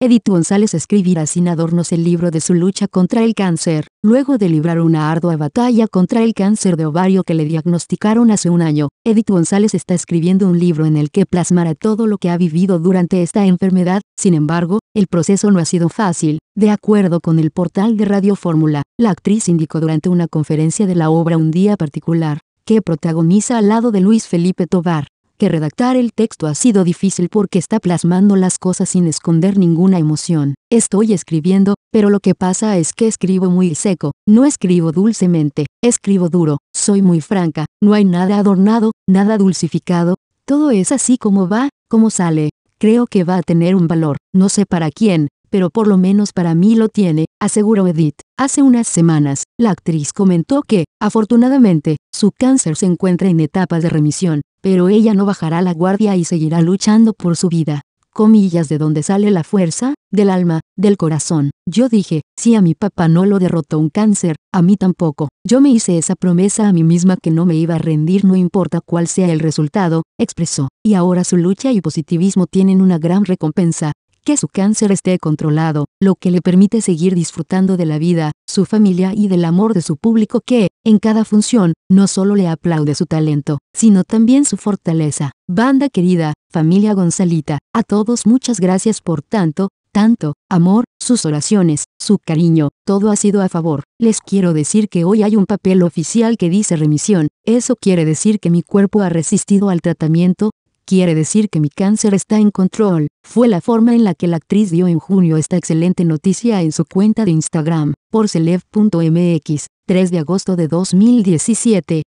Edith González escribirá sin adornos el libro de su lucha contra el cáncer, luego de librar una ardua batalla contra el cáncer de ovario que le diagnosticaron hace un año. Edith González está escribiendo un libro en el que plasmará todo lo que ha vivido durante esta enfermedad, sin embargo, el proceso no ha sido fácil. De acuerdo con el portal de Radio Fórmula, la actriz indicó durante una conferencia de la obra Un día particular, que protagoniza al lado de Luis Felipe Tovar, que redactar el texto ha sido difícil porque está plasmando las cosas sin esconder ninguna emoción. Estoy escribiendo, pero lo que pasa es que escribo muy seco, no escribo dulcemente, escribo duro, soy muy franca, no hay nada adornado, nada dulcificado, todo es así como va, como sale. Creo que va a tener un valor, no sé para quién, pero por lo menos para mí lo tiene, aseguró Edith. Hace unas semanas, la actriz comentó que, afortunadamente, su cáncer se encuentra en etapas de remisión, pero ella no bajará la guardia y seguirá luchando por su vida. Comillas de donde sale la fuerza, del alma, del corazón. Yo dije, si a mi papá no lo derrotó un cáncer, a mí tampoco. Yo me hice esa promesa a mí misma que no me iba a rendir no importa cuál sea el resultado, expresó. Y ahora su lucha y positivismo tienen una gran recompensa que su cáncer esté controlado, lo que le permite seguir disfrutando de la vida, su familia y del amor de su público que, en cada función, no solo le aplaude su talento, sino también su fortaleza. Banda querida, familia Gonzalita, a todos muchas gracias por tanto, tanto, amor, sus oraciones, su cariño, todo ha sido a favor. Les quiero decir que hoy hay un papel oficial que dice remisión, eso quiere decir que mi cuerpo ha resistido al tratamiento, Quiere decir que mi cáncer está en control, fue la forma en la que la actriz dio en junio esta excelente noticia en su cuenta de Instagram, por celeb.mx, 3 de agosto de 2017.